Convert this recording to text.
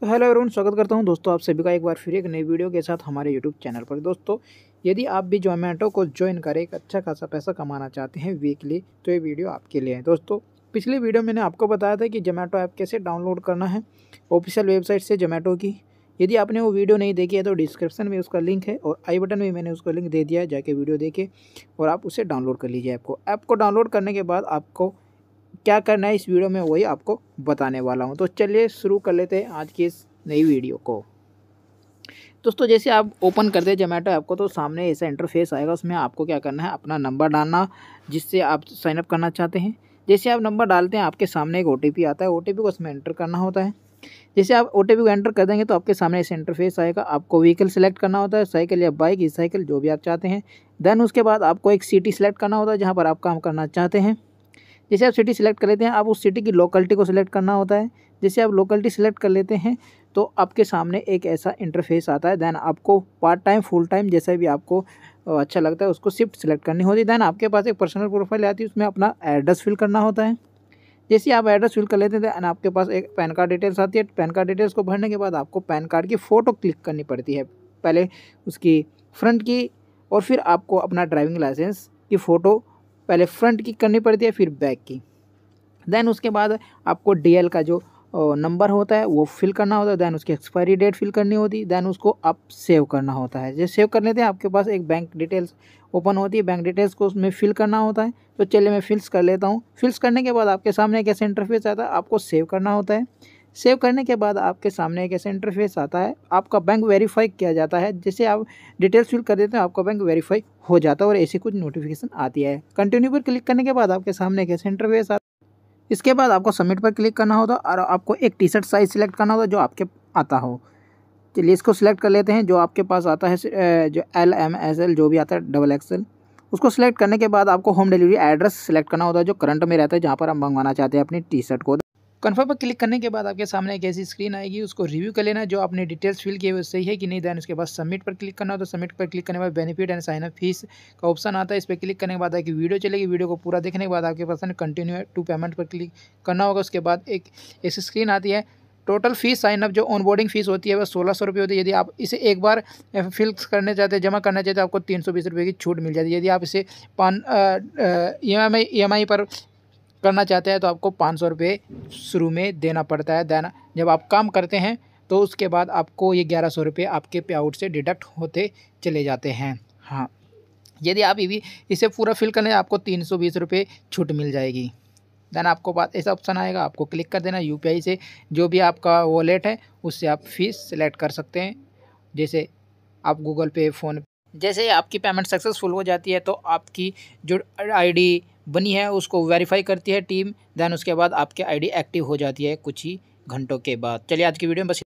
तो hello everyone स्वागत करता हूं दोस्तों आप सभी का एक बार फिर एक नई वीडियो के साथ हमारे यूट्यूब चैनल पर दोस्तों यदि आप भी जोमेटो को ज्वाइन करें एक अच्छा खासा पैसा कमाना चाहते हैं वीकली तो ये वीडियो आपके लिए है दोस्तों पिछले वीडियो मैंने आपको बताया था कि जोमेटो ऐप कैसे डाउनलोड करना है ऑफिशियल वेबसाइट से जोमेटो की यदि आपने वो वीडियो नहीं देखी है तो डिस्क्रिप्शन में उसका लिंक है और आई बटन में मैंने उसका लिंक दे दिया है जाके वीडियो देखे और आप उसे डाउनलोड कर लीजिए ऐप को ऐप को डाउनलोड करने के बाद आपको क्या करना है इस वीडियो में वही आपको बताने वाला हूँ तो चलिए शुरू कर लेते हैं आज की इस नई वीडियो को दोस्तों जैसे आप ओपन करते दे जोमेटो ऐप को तो सामने ऐसा इंटरफेस आएगा उसमें आपको क्या करना है अपना नंबर डालना जिससे आप साइनअप करना चाहते हैं जैसे आप नंबर डालते हैं आपके सामने एक ओ आता है ओ को उसमें एंटर करना होता है जैसे आप ओ को एंटर कर देंगे तो आपके सामने ऐसे इंटरफेस आएगा आपको व्हीकल सेलेक्ट करना होता है साइकिल या बाइक ई साइकिल जो भी आप चाहते हैं देन उसके बाद आपको एक सिटी सेलेक्ट करना होता है जहाँ पर आप काम करना चाहते हैं जैसे आप सिटी सेलेक्ट कर लेते हैं आप उस सिटी की लोकलिटी को सिलेक्ट करना होता है जैसे आप लोकलिटी सेलेक्ट कर लेते हैं तो आपके सामने एक ऐसा इंटरफेस आता है दैन आपको पार्ट टाइम फुल टाइम जैसा भी आपको अच्छा लगता है उसको शिफ्ट सेलेक्ट करनी होती है दैन आपके पास एक पर्सनल प्रोफाइल आती है उसमें अपना एड्रेस फिल करना होता है जैसे आप एड्रेस फिल कर लेते हैं दैन आपके पास एक पैन कार्ड डिटेल्स आती है पैन कार्ड डिटेल्स को भरने के बाद आपको पैन कार्ड की फ़ोटो क्लिक करनी पड़ती है पहले उसकी फ्रंट की और फिर आपको अपना ड्राइविंग लाइसेंस की फ़ोटो पहले फ्रंट की करनी पड़ती है फिर बैक की देन उसके बाद आपको डीएल का जो नंबर होता है वो फिल करना होता है दैन उसकी एक्सपायरी डेट फिल करनी होती है देन उसको आप सेव करना होता है जब सेव कर लेते हैं आपके पास एक बैंक डिटेल्स ओपन होती है बैंक डिटेल्स को उसमें फिल करना होता है तो चलिए मैं फिल्स कर लेता हूँ फिल्स करने के बाद आपके सामने कैसे इंटरफेस आता है आपको सेव करना होता है सेव करने के बाद आपके सामने एक ऐसा इंटरफेस आता है आपका बैंक वेरीफाई किया जाता है जैसे आप डिटेल्स फिल कर देते हैं आपका बैंक वेरीफाई हो जाता है और ऐसी कुछ नोटिफिकेशन आती है कंटिन्यू पर क्लिक करने के बाद आपके सामने एक ऐसा इंटरफेस आता है इसके बाद आपको सबमिट पर क्लिक करना होता और आपको एक टी शर्ट साइज सिलेक्ट करना होता जो आपके आता हो चलिए इसको सिलेक्ट कर लेते हैं जो आपके पास आता है जो एल एम एस एल जो भी आता है डबल एक्सएल उसको सिलेक्ट करने के बाद आपको होम डिलीवरी एड्रेस सेलेक्ट करना होता है जो करंट में रहता है जहाँ पर हम मंगवाना चाहते हैं अपनी टी शर्ट को कन्फर्म पर क्लिक करने के बाद आपके सामने एक ऐसी स्क्रीन आएगी उसको रिव्यू कर लेना जो आपने डिटेल्स फिल किए वो सही है कि नहीं देन उसके बाद सबमिट पर क्लिक करना तो सबमिट पर क्लिक करने के बाद बेनिफिट एंड साइनअप फीस का ऑप्शन आता है इस पर क्लिक करने के बाद आएगी वीडियो चलेगी वीडियो को पूरा देखने के बाद आपके पास कंटिन्यू टू पेमेंट पर क्लिक करना होगा उसके बाद एक ऐसी स्क्रीन आती है टोटल फीस साइन अप जो ऑनबोर्डिंग फीस होती है वह सोलह सौ रुपये होती है यदि आप इसे एक बार फिल करने चाहते हैं जमा करना चाहते हैं तो आपको तीन सौ बीस रुपये की छूट मिल जाती है यदि आप इसे पान ई एम आई ई एम आई पर करना चाहते हैं तो आपको पाँच सौ रुपये शुरू में देना पड़ता है देना जब आप काम करते हैं तो उसके बाद आपको ये ग्यारह सौ रुपये आपके पे आउट से डिडक्ट होते चले जाते हैं हाँ यदि आप भी इसे पूरा फिल लें आपको तीन सौ बीस रुपये छूट मिल जाएगी देन आपको पास ऐसा ऑप्शन आएगा आपको क्लिक कर देना यू से जो भी आपका वॉलेट है उससे आप फीस सेलेक्ट कर सकते हैं जैसे आप गूगल पे फ़ोन जैसे आपकी पेमेंट सक्सेसफुल हो जाती है तो आपकी जो आईडी बनी है उसको वेरीफाई करती है टीम देन उसके बाद आपकी आईडी एक्टिव हो जाती है कुछ ही घंटों के बाद चलिए आज की वीडियो में बस